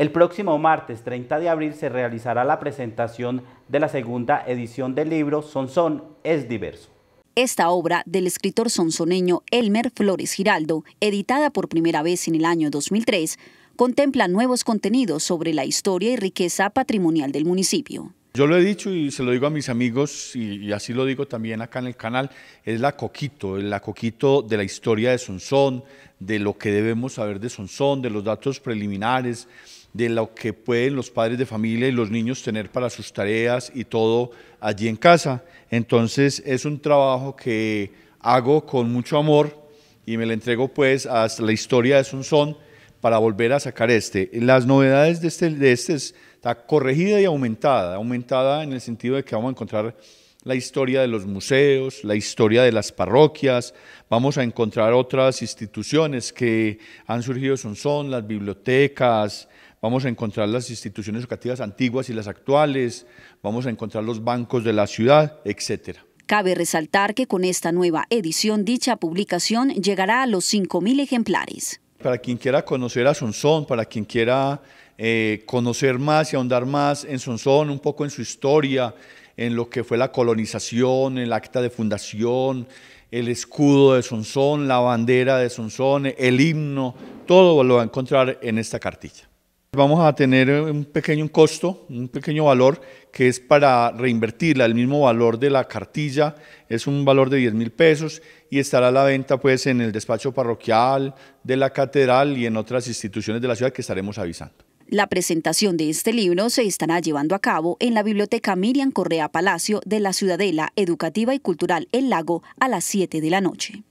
El próximo martes 30 de abril se realizará la presentación de la segunda edición del libro Sonsón es diverso. Esta obra del escritor sonsoneño Elmer Flores Giraldo, editada por primera vez en el año 2003, contempla nuevos contenidos sobre la historia y riqueza patrimonial del municipio. Yo lo he dicho y se lo digo a mis amigos y, así lo digo también acá en el canal, es la coquito, la coquito de la historia de Sonsón, de lo que debemos saber de Sonsón, de los datos preliminares, de lo que pueden los padres de familia y los niños tener para sus tareas y todo allí en casa. Entonces es un trabajo que hago con mucho amor y me lo entrego pues a la historia de Son para volver a sacar este. Las novedades de este, de este está corregida y aumentada, aumentada en el sentido de que vamos a encontrar la historia de los museos, la historia de las parroquias, vamos a encontrar otras instituciones que han surgido, son, son las bibliotecas, vamos a encontrar las instituciones educativas antiguas y las actuales, vamos a encontrar los bancos de la ciudad, etcétera. Cabe resaltar que con esta nueva edición dicha publicación llegará a los 5.000 ejemplares. Para quien quiera conocer a Sonsón, para quien quiera eh, conocer más y ahondar más en Sonsón, un poco en su historia, en lo que fue la colonización, el acta de fundación, el escudo de Sonsón, la bandera de Sonsón, el himno, todo lo va a encontrar en esta cartilla. Vamos a tener eh, un pequeño costo, un pequeño valor que es para reinvertirla, el mismo valor de la cartilla, es un valor de 10 mil pesos y estará a la venta pues en el despacho parroquial, de la catedral y en otras instituciones de la ciudad que estaremos avisando. La presentación de este libro se estará llevando a cabo en la Biblioteca Miriam Correa Palacio de la Ciudadela Educativa y Cultural El Lago a las 7 de la noche.